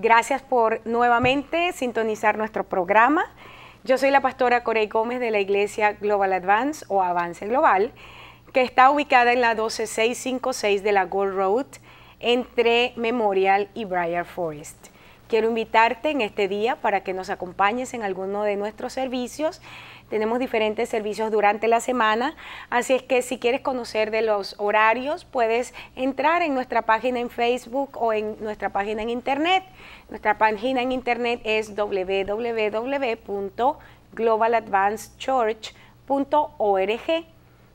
Gracias por nuevamente sintonizar nuestro programa. Yo soy la pastora Corey Gómez de la iglesia Global Advance o Avance Global, que está ubicada en la 12656 de la Gold Road entre Memorial y Briar Forest. Quiero invitarte en este día para que nos acompañes en alguno de nuestros servicios tenemos diferentes servicios durante la semana, así es que si quieres conocer de los horarios, puedes entrar en nuestra página en Facebook o en nuestra página en Internet. Nuestra página en Internet es www.globaladvancedchurch.org.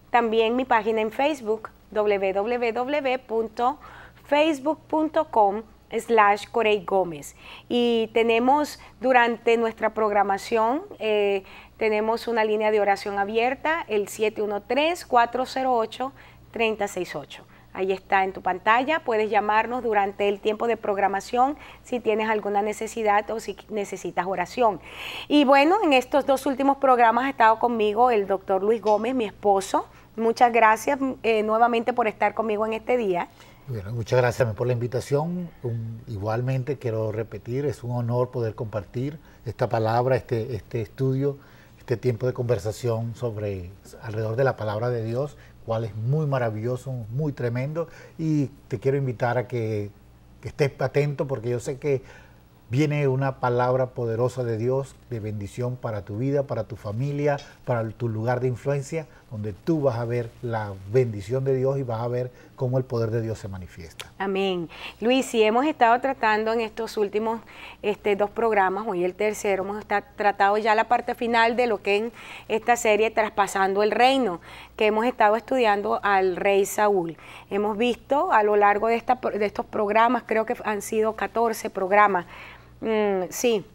También mi página en Facebook www.facebook.com slash Corey Gómez. Y tenemos durante nuestra programación, eh, tenemos una línea de oración abierta, el 713-408-368. Ahí está en tu pantalla, puedes llamarnos durante el tiempo de programación si tienes alguna necesidad o si necesitas oración. Y bueno, en estos dos últimos programas ha estado conmigo el doctor Luis Gómez, mi esposo. Muchas gracias eh, nuevamente por estar conmigo en este día muchas gracias por la invitación. igualmente quiero repetir, es un honor poder compartir esta palabra, este, este, estudio, este tiempo de conversación sobre alrededor de la palabra de Dios, cual es muy maravilloso, muy tremendo. Y te quiero invitar a que, que estés atento porque yo sé que viene una palabra poderosa de Dios, de bendición para tu vida, para tu familia, para tu lugar de influencia, donde tú vas a ver la bendición de Dios y vas a ver cómo el poder de Dios se manifiesta. Amén. Luis, y hemos estado tratando en estos últimos este, dos programas, hoy el tercero, hemos tratado ya la parte final de lo que en esta serie Traspasando el Reino, que hemos estado estudiando al rey Saúl. Hemos visto a lo largo de, estos programas, creo que han sido 14 programas, mm, sí,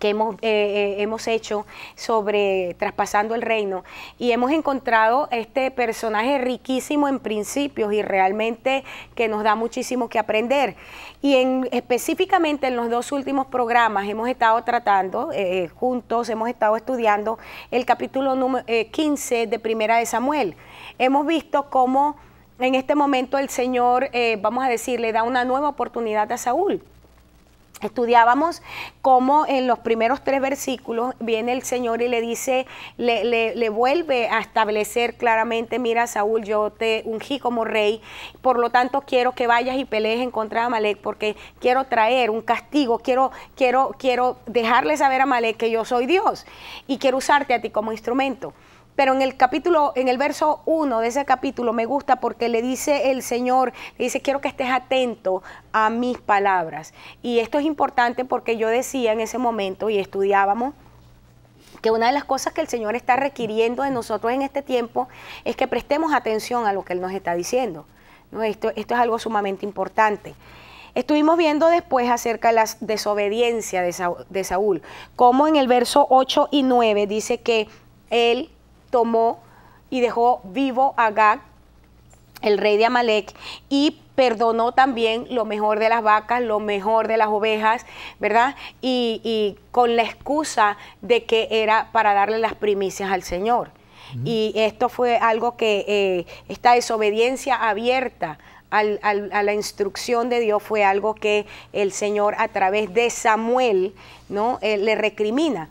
que eh, eh, hemos, hecho sobre Traspasando el Reino y hemos encontrado este personaje riquísimo en principios y realmente que nos da muchísimo que aprender. Y en, específicamente en los dos últimos programas hemos estado tratando eh, juntos, hemos estado estudiando el capítulo número, 15 de Primera de Samuel. Hemos visto cómo en este momento el Señor, vamos a decir, le da una nueva oportunidad a Saúl Estudiábamos cómo en los primeros tres versículos viene el Señor y le dice, le, le, vuelve a establecer claramente, mira Saúl, yo te ungí como rey, por lo tanto quiero que vayas y pelees en contra de Amalek porque quiero traer un castigo, quiero, quiero, quiero dejarle saber a Amalek que yo soy Dios y quiero usarte a ti como instrumento. Pero en el capítulo, en el verso 1 de ese capítulo me gusta porque le dice el Señor, le dice, quiero que estés atento a mis palabras. Y esto es importante porque yo decía en ese momento y estudiábamos que una de las cosas que el Señor está requiriendo de nosotros en este tiempo es que prestemos atención a lo que Él nos está diciendo. Esto, es algo sumamente importante. Estuvimos viendo después acerca de la desobediencia de, de Saúl, como en el verso 8 y 9 dice que él tomó y dejó vivo a Gad, el rey de Amalek, y perdonó también lo mejor de las vacas, lo mejor de las ovejas, ¿verdad? Y, con la excusa de que era para darle las primicias al Señor. Y esto fue algo que eh, esta desobediencia abierta a la instrucción de Dios fue algo que el Señor a través de Samuel ¿no? Eh, le recrimina.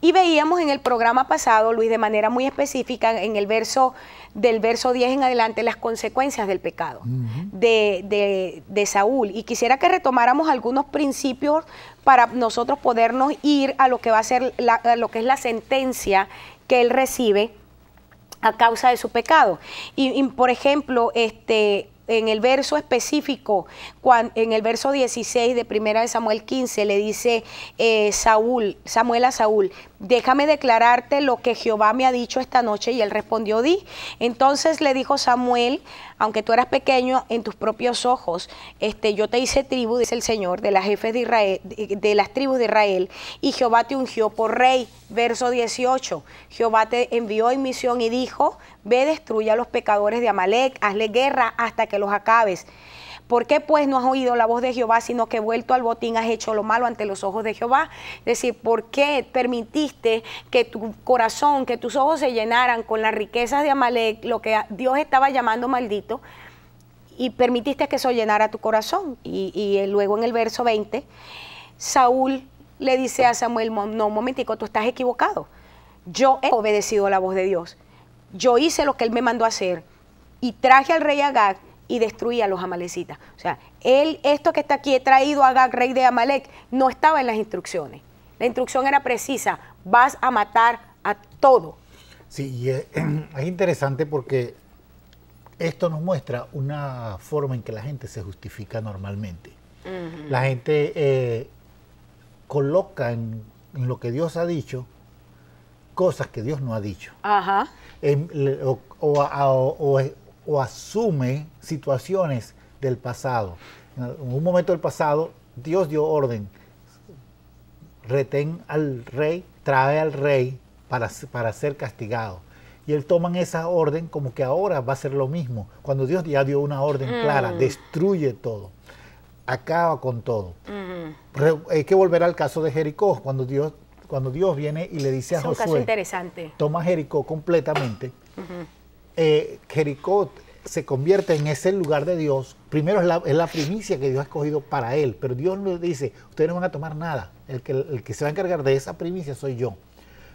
Y veíamos en el programa pasado, Luis, de manera muy específica, en el verso del verso 10 en adelante, las consecuencias del pecado de, de, de, Saúl. Y quisiera que retomáramos algunos principios para nosotros podernos ir a lo que va a ser lo que es la sentencia que él recibe a causa de su pecado. y por ejemplo, este, en el verso específico, en el verso 16 de primera de Samuel 15, le dice eh, Saúl, Samuel a Saúl, déjame declararte lo que Jehová me ha dicho esta noche. Y él respondió, di. Entonces le dijo Samuel aunque tú eras pequeño en tus propios ojos, este, yo te hice tribu, dice el Señor, de las jefes de Israel, de, las tribus de Israel, y Jehová te ungió por rey. Verso 18, Jehová te envió en misión y dijo, ve, destruye a los pecadores de Amalek, hazle guerra hasta que los acabes. ¿Por qué pues no has oído la voz de Jehová, sino que vuelto al botín has hecho lo malo ante los ojos de Jehová? Es decir, ¿por qué permitiste que tu corazón, que tus ojos se llenaran con las riquezas de Amalek, lo que Dios estaba llamando maldito? Y permitiste que eso llenara tu corazón. Y, eh, luego en el verso 20, Saúl le dice a Samuel, no, un momentico, tú estás equivocado. Yo he obedecido la voz de Dios. Yo hice lo que él me mandó hacer y traje al rey Agat, y destruía a los amalecitas. O sea, él, esto que está aquí he traído a Agag, rey de Amalek, no estaba en las instrucciones. La instrucción era precisa, vas a matar a todo. Sí, es, eh, es interesante porque esto nos muestra una forma en que la gente se justifica normalmente. La gente eh, coloca en, lo que Dios ha dicho cosas que Dios no ha dicho. Ajá o asume situaciones del pasado. En un momento del pasado, Dios dio orden, retén al rey, trae al rey para, para ser castigado. Y él toma esa orden como que ahora va a ser lo mismo, cuando Dios ya dio una orden clara, mm. destruye todo, acaba con todo. Mm. hay que volver al caso de Jericó, cuando Dios, cuando Dios viene y le dice a Josué, interesante. toma Jericó completamente eh, Jericó se convierte en ese lugar de Dios, primero es la, primicia que Dios ha escogido para él, pero Dios le dice, ustedes no van a tomar nada, el que, se va a encargar de esa primicia soy yo,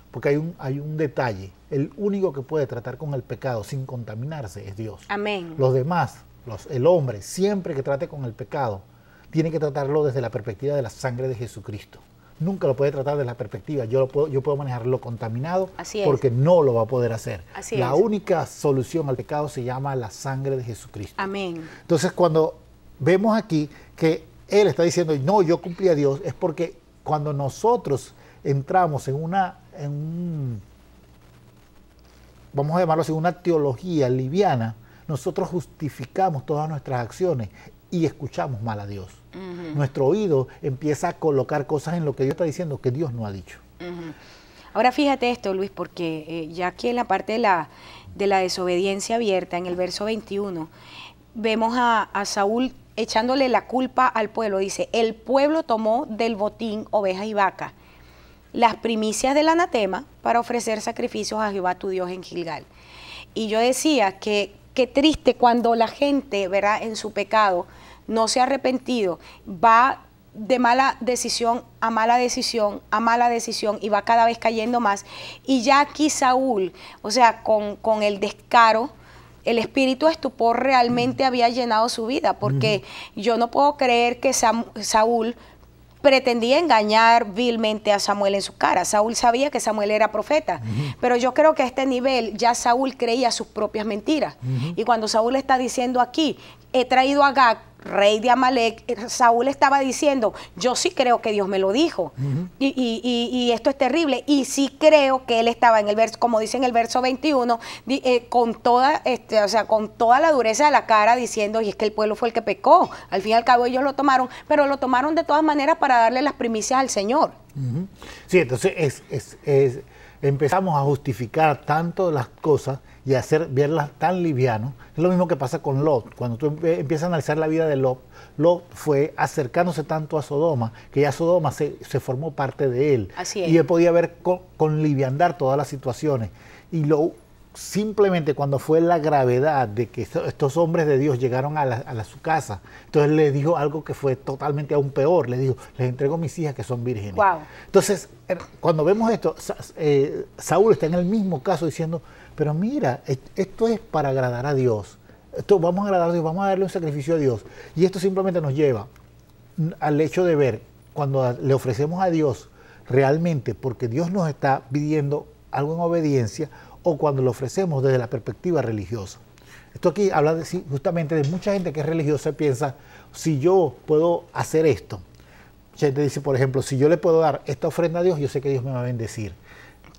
porque hay un, hay un detalle, el único que puede tratar con el pecado sin contaminarse es Dios. Amén. Los demás, los, el hombre, siempre que trate con el pecado, tiene que tratarlo desde la perspectiva de la sangre de Jesucristo nunca lo puede tratar desde la perspectiva. Yo, puedo, yo puedo manejar contaminado porque no lo va a poder hacer. la única solución al pecado se llama la sangre de Jesucristo. Amén. Entonces, cuando vemos aquí que Él está diciendo, no, yo cumplí a Dios, es porque cuando nosotros entramos en una, en un, vamos a llamarlo así, una teología liviana, nosotros justificamos todas nuestras acciones y escuchamos mal a Dios. Nuestro oído empieza a colocar cosas en lo que Dios está diciendo que Dios no ha dicho. Ahora fíjate esto, Luis, porque eh, ya que en la parte de la, de la desobediencia abierta, en el verso 21, vemos a, Saúl echándole la culpa al pueblo. Dice, el pueblo tomó del botín ovejas y vacas, las primicias del anatema, para ofrecer sacrificios a Jehová tu Dios en Gilgal. Y yo decía que qué triste cuando la gente, ...verá en su pecado no se ha arrepentido, va de mala decisión a mala decisión, a mala decisión, y va cada vez cayendo más. Y ya aquí Saúl, o sea, con, el descaro, el espíritu estupor realmente había llenado su vida, porque yo no puedo creer que Saúl pretendía engañar vilmente a Samuel en su cara. Saúl sabía que Samuel era profeta, pero yo creo que a este nivel ya Saúl creía sus propias mentiras. Y cuando Saúl está diciendo aquí he traído a Gag, rey de Amalek, eh, Saúl estaba diciendo, yo sí creo que Dios me lo dijo, y, y, y, esto es terrible, y sí creo que él estaba en el verso, como dice en el verso 21, eh, con, toda, este, o sea, con toda la dureza de la cara diciendo, y es que el pueblo fue el que pecó, al fin y al cabo ellos lo tomaron, pero lo tomaron de todas maneras para darle las primicias al Señor. Sí, entonces es, es, empezamos a justificar tanto las cosas y hacer verlas tan liviano. Es lo mismo que pasa con Lot. Cuando tú empiezas a analizar la vida de Lot, Lot fue acercándose tanto a Sodoma que ya Sodoma se, se formó parte de él. Así Y él podía ver con, con liviandar todas las situaciones. Y lo simplemente cuando fue la gravedad de que estos hombres de Dios llegaron a, a su casa, entonces le dijo algo que fue totalmente aún peor, le dijo, les entrego mis hijas que son vírgenes. Entonces, cuando vemos esto, eh, Saúl está en el mismo caso diciendo, pero mira, esto es para agradar a Dios. Esto vamos a agradar a Dios, vamos a darle un sacrificio a Dios. Y esto simplemente nos lleva al hecho de ver cuando le ofrecemos a Dios realmente porque Dios nos está pidiendo algo en obediencia o cuando lo ofrecemos desde la perspectiva religiosa. Esto aquí habla de, justamente de mucha gente que es religiosa y piensa, si yo puedo hacer esto, gente dice, por ejemplo, si yo le puedo dar esta ofrenda a Dios, yo sé que Dios me va a bendecir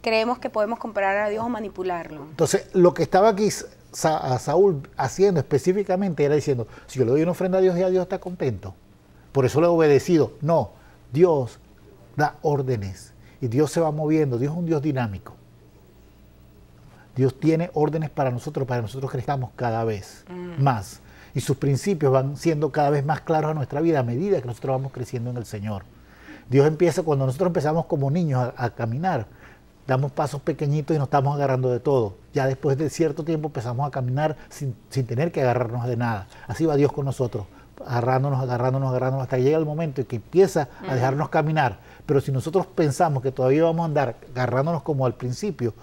creemos que podemos comparar a Dios o manipularlo. Entonces, lo que estaba aquí a Saúl haciendo específicamente era diciendo, si yo le doy una ofrenda a Dios, y a Dios está contento. Por eso le he obedecido. No, Dios da órdenes y Dios se va moviendo. Dios es un Dios dinámico. Dios tiene órdenes para nosotros, para que nosotros crezcamos cada vez mm. más. Y sus principios van siendo cada vez más claros a nuestra vida a medida que nosotros vamos creciendo en el Señor. Dios empieza, cuando nosotros empezamos como niños a caminar, damos pasos pequeñitos y nos estamos agarrando de todo. Ya después de cierto tiempo empezamos a caminar sin, tener que agarrarnos de nada. Así va Dios con nosotros, agarrándonos, agarrándonos, agarrándonos, hasta llega el momento en que empieza a dejarnos caminar. Pero si nosotros pensamos que todavía vamos a andar agarrándonos como al principio,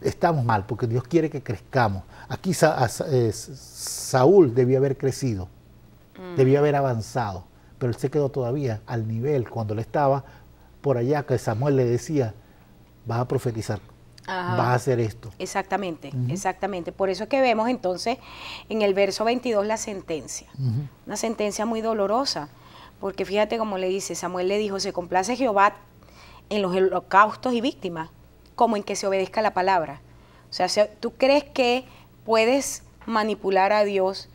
estamos mal, porque Dios quiere que crezcamos. Aquí eh, Saúl debía haber crecido, mm. debía haber avanzado, pero él se quedó todavía al nivel cuando le estaba por allá, que Samuel le decía, vas a profetizar, vas a hacer esto. Exactamente, exactamente. Por eso es que vemos entonces en el verso 22 la sentencia, una sentencia muy dolorosa, porque fíjate como le dice, Samuel le dijo, se complace Jehová en los holocaustos y víctimas, como en que se obedezca la palabra. O sea, tú crees que puedes manipular a Dios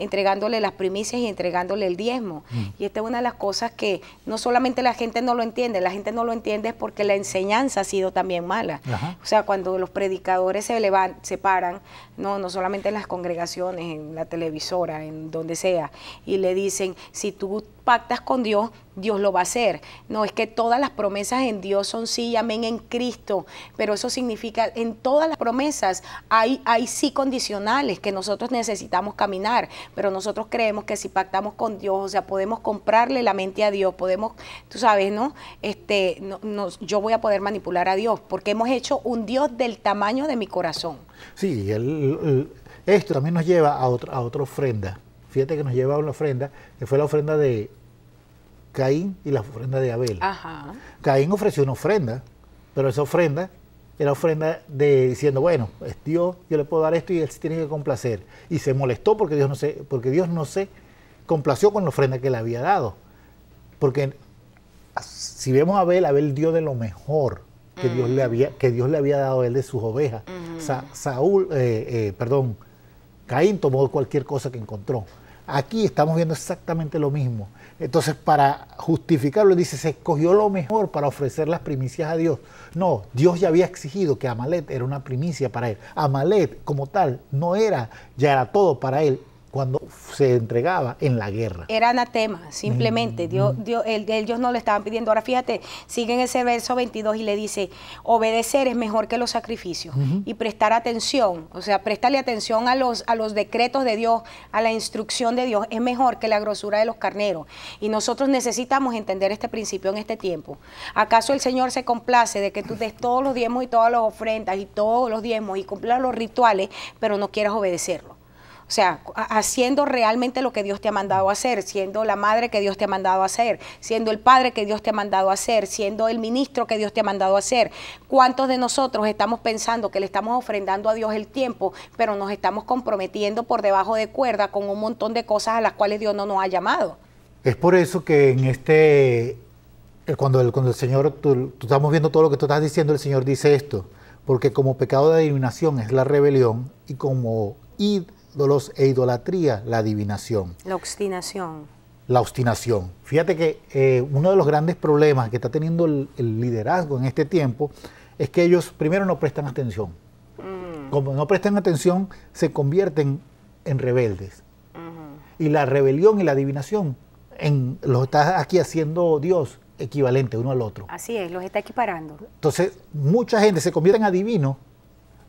entregándole las primicias y entregándole el diezmo. Mm. Y esta es una de las cosas que no solamente la gente no lo entiende, la gente no lo entiende porque la enseñanza ha sido también mala. O sea, cuando los predicadores se se paran, no, no solamente en las congregaciones, en la televisora, en donde sea, y le dicen, si tú pactas con Dios, Dios lo va a hacer. No, es que todas las promesas en Dios son sí y amén en Cristo, pero eso significa en todas las promesas hay, hay sí condicionales que nosotros necesitamos caminar, pero nosotros creemos que si pactamos con Dios, o sea, podemos comprarle la mente a Dios, podemos, tú sabes, ¿no? Este, no, yo voy a poder manipular a Dios, porque hemos hecho un Dios del tamaño de mi corazón. Sí, esto también nos lleva a, a otra ofrenda. Fíjate que nos lleva a una ofrenda, que fue la ofrenda de Caín y la ofrenda de Abel. Caín ofreció una ofrenda, pero esa ofrenda era ofrenda de diciendo, bueno, es Dios, yo le puedo dar esto y él se tiene que complacer. Y se molestó porque Dios no se, porque Dios no complació con la ofrenda que le había dado. Porque si vemos a Abel, Abel dio de lo mejor que, Dios, le mm. había, que Dios le había dado a él de sus ovejas. Mm. Saúl, eh, eh, perdón, Caín tomó cualquier cosa que encontró. Aquí estamos viendo exactamente lo mismo. Entonces, para justificarlo, dice, se escogió lo mejor para ofrecer las primicias a Dios. No, Dios ya había exigido que Amalet era una primicia para él. Amalet, como tal, no era, ya era todo para él cuando se entregaba en la guerra. Era anatema, simplemente. Dios, ellos no le estaban pidiendo. Ahora fíjate, siguen ese verso 22 y le dice, obedecer es mejor que los sacrificios y prestar atención, o sea, préstale atención a los, a los decretos de Dios, a la instrucción de Dios, es mejor que la grosura de los carneros. Y nosotros necesitamos entender este principio en este tiempo. ¿Acaso el Señor se complace de que tú des todos los diezmos y todas las ofrendas y todos los diezmos y cumplas los rituales, pero no quieras obedecerlo? O sea, haciendo realmente lo que Dios te ha mandado a hacer, siendo la madre que Dios te ha mandado a hacer, siendo el padre que Dios te ha mandado a hacer, siendo el ministro que Dios te ha mandado a hacer. ¿Cuántos de nosotros estamos pensando que le estamos ofrendando a Dios el tiempo, pero nos estamos comprometiendo por debajo de cuerda con un montón de cosas a las cuales Dios no nos ha llamado? Es por eso que en este, eh, cuando el, cuando el Señor, tú, tú estamos viendo todo lo que tú estás diciendo, el Señor dice esto, porque como pecado de adivinación es la rebelión y como id ídolos e idolatría, la adivinación. La obstinación. La obstinación. Fíjate que eh, uno de los grandes problemas que está teniendo el, liderazgo en este tiempo es que ellos primero no prestan atención. Mm. Como no prestan atención, se convierten en rebeldes. Y la rebelión y la adivinación los está aquí haciendo Dios equivalente uno al otro. Así es, los está equiparando. Entonces, mucha gente se convierte en adivino.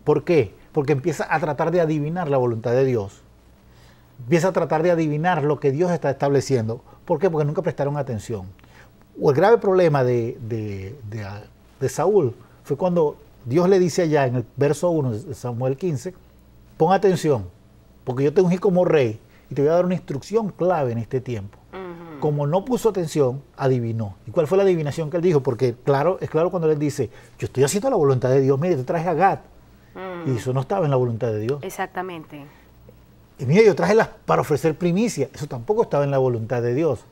¿Por qué? porque empieza a tratar de adivinar la voluntad de Dios. Empieza a tratar de adivinar lo que Dios está estableciendo. ¿Por qué? Porque nunca prestaron atención. O el grave problema de, Saúl fue cuando Dios le dice allá en el verso 1 de Samuel 15, pon atención, porque yo te ungí como rey y te voy a dar una instrucción clave en este tiempo. Como no puso atención, adivinó. ¿Y cuál fue la adivinación que él dijo? Porque claro, es claro cuando él dice, yo estoy haciendo la voluntad de Dios, mire, te traje a Gat. Mm. Y eso no estaba en la voluntad de Dios. Exactamente. Y mira, yo traje para ofrecer primicia. Eso tampoco estaba en la voluntad de Dios.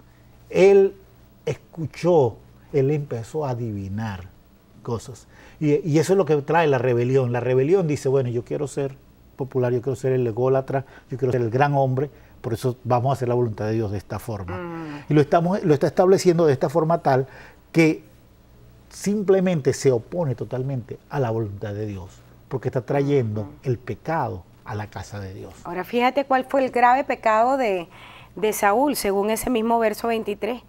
Él escuchó, él empezó a adivinar cosas. Y, eso es lo que trae la rebelión. La rebelión dice, bueno, yo quiero ser popular, yo quiero ser el ególatra, yo quiero ser el gran hombre, por eso vamos a hacer la voluntad de Dios de esta forma. Mm. Y lo, estamos, lo está estableciendo de esta forma tal que simplemente se opone totalmente a la voluntad de Dios porque está trayendo el pecado a la casa de Dios. Ahora fíjate cuál fue el grave pecado de, Saúl, según ese mismo verso 23.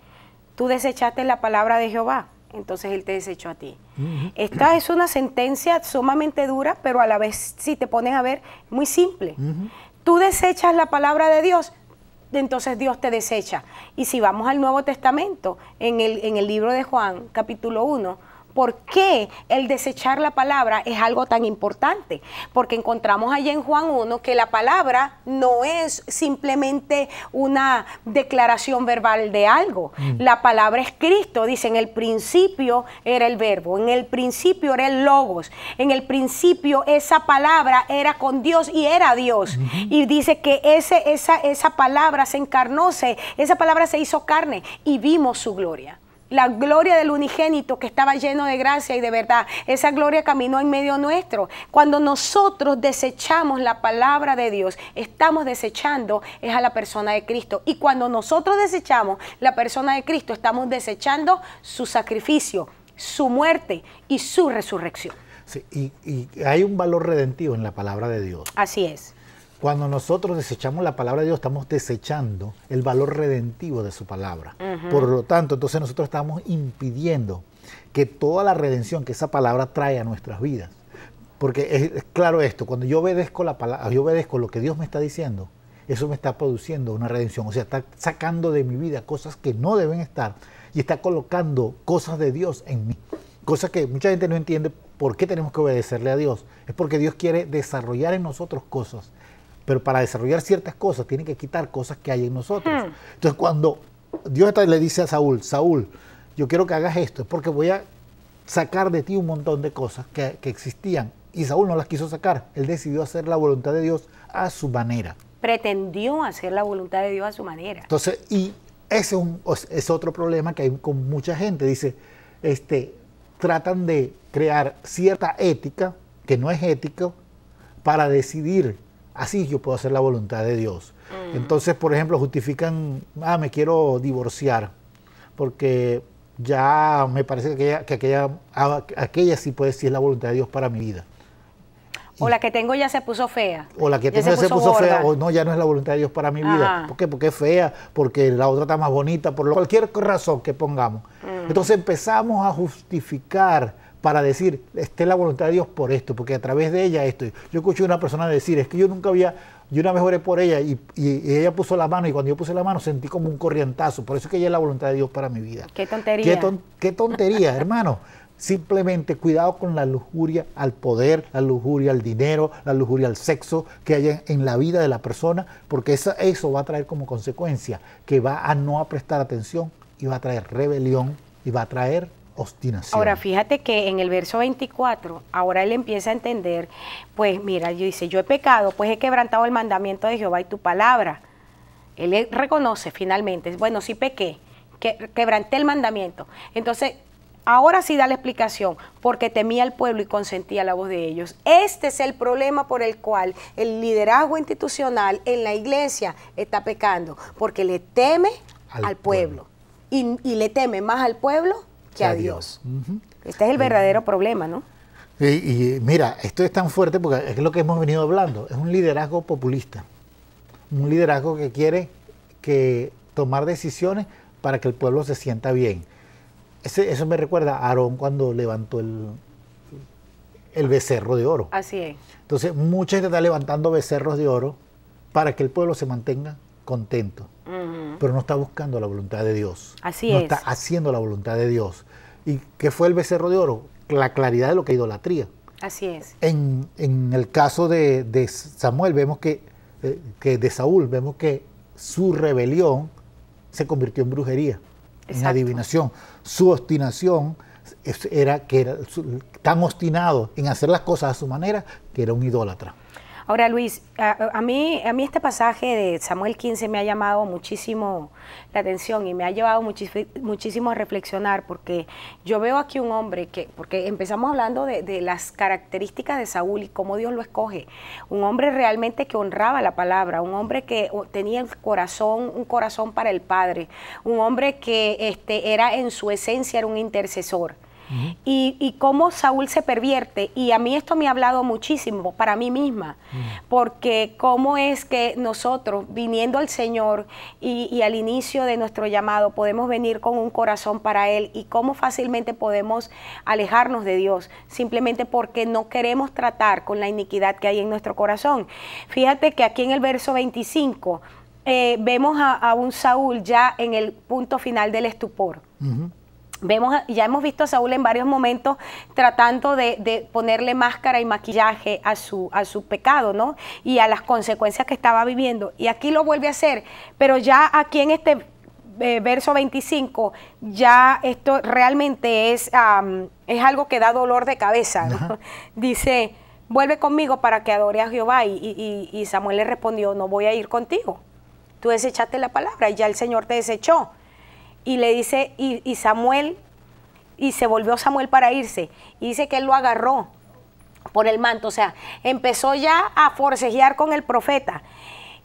Tú desechaste la palabra de Jehová, entonces él te desechó a ti. Esta es una sentencia sumamente dura, pero a la vez, si te pones a ver, muy simple. Tú desechas la palabra de Dios, entonces Dios te desecha. Y si vamos al Nuevo Testamento, en el, en el libro de Juan, capítulo 1, por qué el desechar la palabra es algo tan importante. Porque encontramos allí en Juan 1 que la palabra no es simplemente una declaración verbal de algo. Mm. La palabra es Cristo. Dice, en el principio era el verbo, en el principio era el logos, en el principio esa palabra era con Dios y era Dios. Y dice que ese, esa, esa palabra se encarnó, se, esa palabra se hizo carne y vimos su gloria la gloria del unigénito que estaba lleno de gracia y de verdad. Esa gloria caminó en medio nuestro. Cuando nosotros desechamos la palabra de Dios, estamos desechando es a la persona de Cristo. Y cuando nosotros desechamos la persona de Cristo, estamos desechando su sacrificio, su muerte y su resurrección. y, y hay un valor redentivo en la palabra de Dios. Así es. Cuando nosotros desechamos la palabra de Dios, estamos desechando el valor redentivo de su palabra. Por lo tanto, entonces nosotros estamos impidiendo que toda la redención que esa palabra trae a nuestras vidas. Porque es, claro esto, cuando yo obedezco la palabra, yo obedezco lo que Dios me está diciendo, eso me está produciendo una redención. O sea, está sacando de mi vida cosas que no deben estar y está colocando cosas de Dios en mí. Cosas que mucha gente no entiende por qué tenemos que obedecerle a Dios. Es porque Dios quiere desarrollar en nosotros cosas pero para desarrollar ciertas cosas tiene que quitar cosas que hay en nosotros. Hmm. Entonces cuando Dios le dice a Saúl, Saúl, yo quiero que hagas esto, es porque voy a sacar de ti un montón de cosas que, existían. Y Saúl no las quiso sacar. Él decidió hacer la voluntad de Dios a su manera. Pretendió hacer la voluntad de Dios a su manera. Entonces, y ese es, otro problema que hay con mucha gente. Dice, este, tratan de crear cierta ética, que no es ética, para decidir Así yo puedo hacer la voluntad de Dios. Mm. Entonces, por ejemplo, justifican, ah, me quiero divorciar, porque ya me parece que aquella, ah, aquella, sí puede decir la voluntad de Dios para mi vida. O la que tengo ya se puso fea. O la que tengo ya se, puso, fea. O no, ya no es la voluntad de Dios para mi vida. ¿Por qué? Porque es fea, porque la otra está más bonita, por cualquier razón que pongamos. Mm. Entonces empezamos a justificar para decir, esté la voluntad de Dios por esto, porque a través de ella esto. Yo escuché a una persona decir, es que yo nunca había, yo una mejoré por ella y, ella puso la mano y cuando yo puse la mano sentí como un corrientazo, por eso es que ella es la voluntad de Dios para mi vida. Qué tontería. Qué, tontería, hermano. Simplemente cuidado con la lujuria al poder, la lujuria al dinero, la lujuria al sexo que haya en la vida de la persona, porque eso, va a traer como consecuencia que va a no prestar atención y va a traer rebelión y va a traer Ahora, fíjate que en el verso 24, ahora él empieza a entender, pues mira, yo dice, yo he pecado, pues he quebrantado el mandamiento de Jehová y tu palabra. Él eh, reconoce finalmente, bueno, sí pequé, que, quebranté el mandamiento. Entonces, ahora sí da la explicación, porque temía al pueblo y consentía la voz de ellos. Este es el problema por el cual el liderazgo institucional en la iglesia está pecando, porque le teme al, pueblo, y, le teme más al pueblo a Dios. Este es el verdadero problema, ¿no? Y, mira, esto es tan fuerte porque es lo que hemos venido hablando, es un liderazgo populista, un liderazgo que quiere que tomar decisiones para que el pueblo se sienta bien. eso me recuerda a Aarón cuando levantó el, becerro de oro. Así es. Entonces, mucha gente está levantando becerros de oro para que el pueblo se mantenga contento, pero no está buscando la voluntad de Dios. Así es. No está haciendo la voluntad de Dios. ¿Y qué fue el becerro de oro? La claridad de lo que es idolatría. Así es. En, el caso de, Samuel, vemos que, eh, que, de Saúl, vemos que su rebelión se convirtió en brujería, en adivinación. Su obstinación era que era tan obstinado en hacer las cosas a su manera que era un idólatra. Ahora, Luis, a, mí, a mí este pasaje de Samuel 15 me ha llamado muchísimo la atención y me ha llevado muchísimo a reflexionar porque yo veo aquí un hombre que, porque empezamos hablando de, las características de Saúl y cómo Dios lo escoge, un hombre realmente que honraba la palabra, un hombre que tenía el corazón, un corazón para el Padre, un hombre que este, era en su esencia era un intercesor y, cómo Saúl se pervierte. Y a mí esto me ha hablado muchísimo para mí misma, porque cómo es que nosotros, viniendo al Señor y, al inicio de nuestro llamado, podemos venir con un corazón para Él y cómo fácilmente podemos alejarnos de Dios, simplemente porque no queremos tratar con la iniquidad que hay en nuestro corazón. Fíjate que aquí en el verso 25 eh, vemos a, un Saúl ya en el punto final del estupor ya hemos visto a Saúl en varios momentos tratando de, ponerle máscara y maquillaje a su, a su pecado, Y a las consecuencias que estaba viviendo. Y aquí lo vuelve a hacer, pero ya aquí en este eh, verso 25, ya esto realmente es, es algo que da dolor de cabeza. Dice, vuelve conmigo para que adore a Jehová. Y, y Samuel le respondió, no voy a ir contigo. Tú desechaste la palabra y ya el Señor te desechó y le dice, y, Samuel, y se volvió Samuel para irse, y dice que él lo agarró por el manto, o sea, empezó ya a forcejear con el profeta,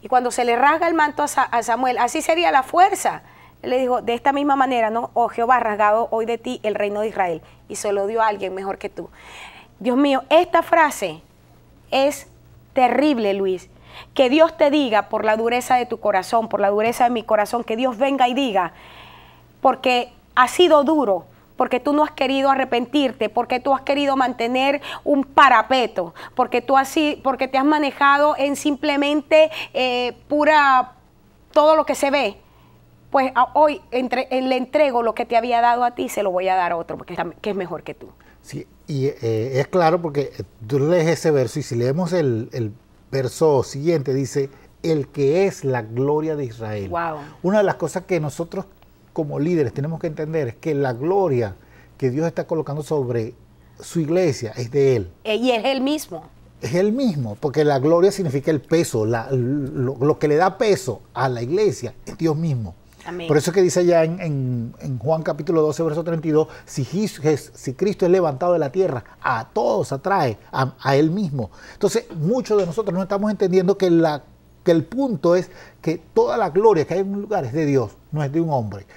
y cuando se le rasga el manto a, Samuel, así sería la fuerza, le dijo, de esta misma manera, ¿no? Oh Jehová, rasgado hoy de ti el reino de Israel, y se lo dio a alguien mejor que tú. Dios mío, esta frase es terrible, Luis. Que Dios te diga por la dureza de tu corazón, por la dureza de mi corazón, que Dios venga y diga, porque ha sido duro, porque tú no has querido arrepentirte, porque tú has querido mantener un parapeto, porque tú así, porque te has manejado en simplemente eh, pura todo lo que se ve. Pues ah, hoy entre, le entrego lo que te había dado a ti, se lo voy a dar a otro, porque es mejor que tú. Sí, y eh, es claro porque eh, tú lees ese verso y si leemos el, verso siguiente dice, el que es la gloria de Israel. Wow. Una de las cosas que nosotros como líderes tenemos que entender que la gloria que Dios está colocando sobre su iglesia es de Él. Eh, y es Él mismo. Es Él mismo, porque la gloria significa el peso, lo, que le da peso a la iglesia es Dios mismo. Por eso es que dice ya en, Juan capítulo 12, verso 32, si, si, Cristo es levantado de la tierra, a todos atrae, a, Él mismo. Entonces, muchos de nosotros no estamos entendiendo que el punto es que toda la gloria que hay en un lugar es de Dios no es de un hombre.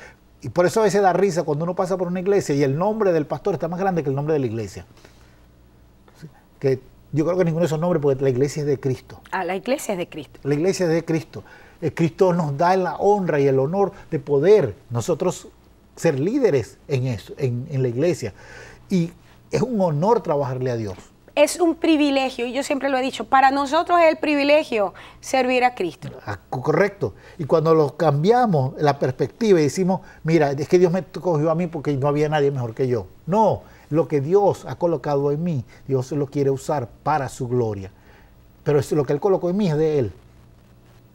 Y por eso a veces da risa cuando uno pasa por una iglesia y el nombre del pastor está más grande que el nombre de la iglesia. Que yo creo que ninguno de esos nombres, porque la iglesia es de Cristo. Ah, la iglesia es de Cristo. La iglesia es de Cristo. Eh, Cristo nos da la honra y el honor de poder nosotros ser líderes en eso, en la iglesia. Y es un honor trabajarle a Dios es un privilegio, y yo siempre lo he dicho, para nosotros es el privilegio servir a Cristo. Ah, correcto. Y cuando lo cambiamos la perspectiva y decimos, mira, es que Dios me cogió a mí porque no había nadie mejor que yo. No, lo que Dios ha colocado en mí, Dios lo quiere usar para su gloria. Pero lo que Él colocó en mí es de Él.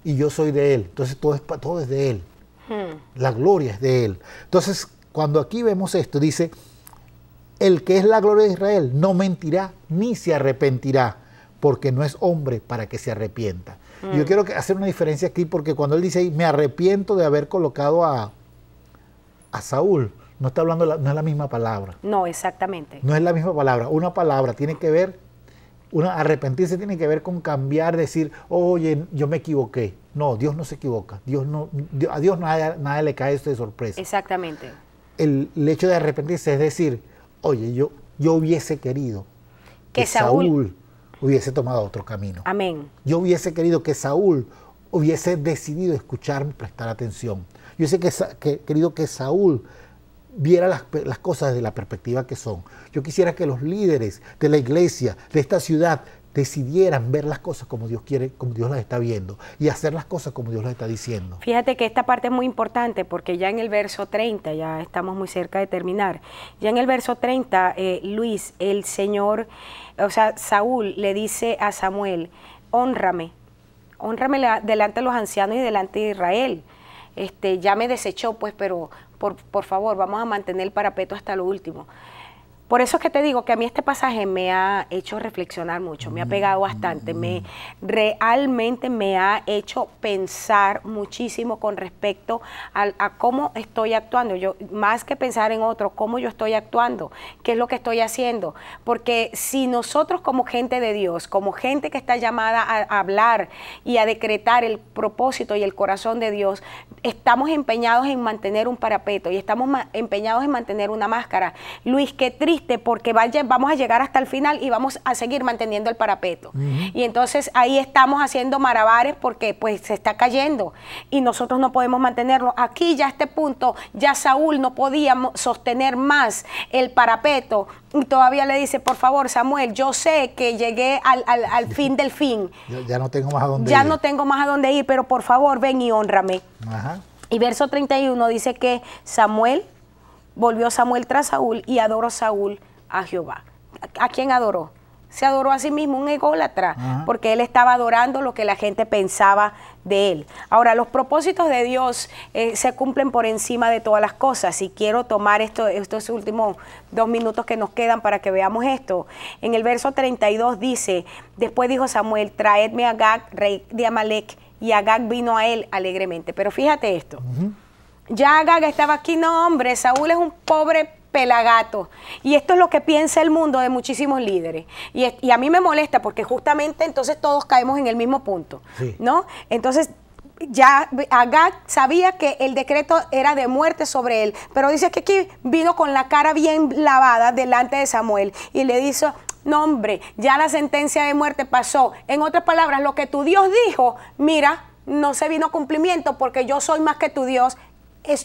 Y yo soy de Él. Entonces todo es, todo de Él. Hmm. La gloria es de Él. Entonces, cuando aquí vemos esto, dice, el que es la gloria de Israel no mentirá ni se arrepentirá, porque no es hombre para que se arrepienta. Yo mm. quiero hacer una diferencia aquí porque cuando él dice me arrepiento de haber colocado a, Saúl, no está hablando, no es la misma palabra. No, exactamente. No es la misma palabra. Una palabra tiene que ver, una, arrepentirse tiene que ver con cambiar, decir, oye, yo me equivoqué. No, Dios no se equivoca. Dios no, a Dios nada, le cae esto de sorpresa. Exactamente. el hecho de arrepentirse es decir, Oye, yo, yo hubiese querido que, Saúl, hubiese tomado otro camino. Amén. Yo hubiese querido que Saúl hubiese decidido escucharme, y prestar atención. Yo hubiese que, querido que Saúl viera las, las, cosas desde la perspectiva que son. Yo quisiera que los líderes de la iglesia, de esta ciudad, decidieran ver las cosas como Dios quiere, como Dios las está viendo y hacer las cosas como Dios las está diciendo. Fíjate que esta parte es muy importante porque ya en el verso 30, ya estamos muy cerca de terminar, ya en el verso 30, eh, Luis, el Señor, o sea, Saúl le dice a Samuel, honrame, honrame delante de los ancianos y delante de Israel. Este, ya me desechó, pues, pero por favor, vamos a mantener el parapeto hasta lo último. Por eso es que te digo que a mí este pasaje me ha hecho reflexionar mucho, me ha pegado bastante, me realmente me ha hecho pensar muchísimo con respecto a, cómo estoy actuando. Yo, más que pensar en otro, cómo yo estoy actuando, qué es lo que estoy haciendo. Porque si nosotros como gente de Dios, como gente que está llamada a, a hablar y a decretar el propósito y el corazón de Dios, estamos empeñados en mantener un parapeto y estamos empeñados en mantener una máscara. Luis, qué triste porque vamos a llegar hasta el final y vamos a seguir manteniendo el parapeto. Y entonces ahí estamos haciendo maravares porque pues se está cayendo y nosotros no podemos mantenerlo. Aquí ya a este punto, ya Saúl no podía sostener más el parapeto y todavía le dice, por favor Samuel, yo sé que llegué al, fin del fin. ya no tengo más a dónde ir. Ya no tengo más a dónde ir, pero por favor ven y honrame. Y verso 31 dice que Samuel volvió Samuel tras Saúl y adoró Saúl a Jehová. ¿A, quién adoró? Se adoró a sí mismo, un ególatra, porque él estaba adorando lo que la gente pensaba de él. Ahora, los propósitos de Dios eh, se cumplen por encima de todas las cosas. Y quiero tomar estos últimos dos minutos que nos quedan para que veamos esto. En el verso 32 dice, después dijo Samuel, traedme a Gag, rey de Amalek, y Agag vino a él alegremente. Pero fíjate esto. Ya Gaga estaba aquí, no hombre, Saúl es un pobre pelagato. Y esto es lo que piensa el mundo de muchísimos líderes. Y, a mí me molesta porque justamente entonces todos caemos en el mismo punto, ¿no? Entonces ya Agag sabía que el decreto era de muerte sobre él, pero dice que aquí vino con la cara bien lavada delante de Samuel y le dice, no hombre, ya la sentencia de muerte pasó. En otras palabras, lo que tu Dios dijo, mira, no se vino cumplimiento porque yo soy más que tu Dios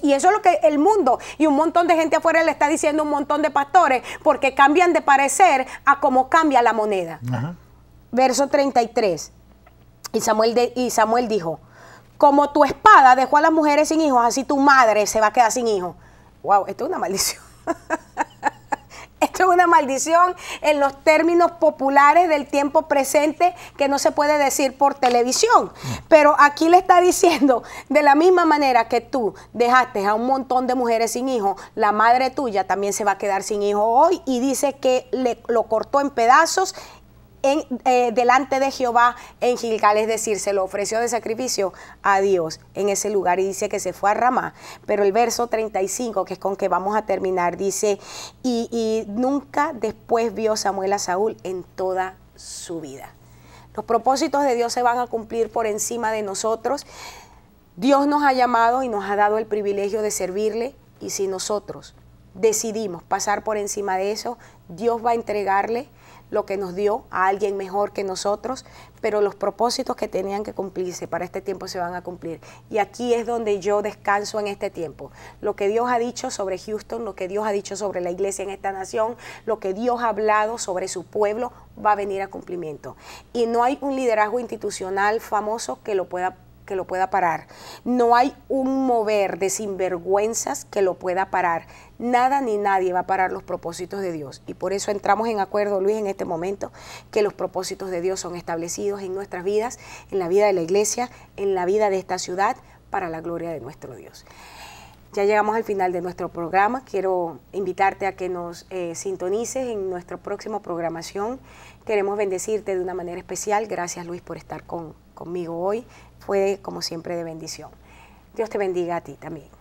y eso es lo que el mundo y un montón de gente afuera le está diciendo un montón de pastores porque cambian de parecer a cómo cambia la moneda. Verso 33. Y Samuel, y Samuel dijo, como tu espada dejó a las mujeres sin hijos, así tu madre se va a quedar sin hijos. Wow, esto es una maldición. Esto es una maldición en los términos populares del tiempo presente que no se puede decir por televisión. Pero aquí le está diciendo, de la misma manera que tú dejaste a un montón de mujeres sin hijos, la madre tuya también se va a quedar sin hijo hoy y dice que le, lo cortó en pedazos eh, delante de Jehová en Gilgal, es decir, se lo ofreció de sacrificio a Dios en ese lugar y dice que se fue a Ramá. Pero el verso 35, que es con que vamos a terminar, dice, y nunca después vio Samuel a Saúl en toda su vida. Los propósitos de Dios se van a cumplir por encima de nosotros. Dios nos ha llamado y nos ha dado el privilegio de servirle y si nosotros decidimos pasar por encima de eso, Dios va a entregarle lo que nos dio a alguien mejor que nosotros, pero los propósitos que tenían que cumplirse para este tiempo se van a cumplir. Y aquí es donde yo descanso en este tiempo. Lo que Dios ha dicho sobre Houston, lo que Dios ha dicho sobre la iglesia en esta nación, lo que Dios ha hablado sobre su pueblo, va a venir a cumplimiento. Y no hay un liderazgo institucional famoso que lo pueda que lo pueda parar. No hay un mover de sinvergüenzas que lo pueda parar. Nada ni nadie va a parar los propósitos de Dios. Y por eso entramos en acuerdo, Luis, en este momento, que los propósitos de Dios son establecidos en nuestras vidas, en la vida de la iglesia, en la vida de esta ciudad, para la gloria de nuestro Dios. Ya llegamos al final de nuestro programa. Quiero invitarte a que nos eh, sintonices en nuestra próxima programación. Queremos bendecirte de una manera especial. Gracias Luis por estar conmigo hoy. Puede, como siempre de bendición. Dios te bendiga a ti también.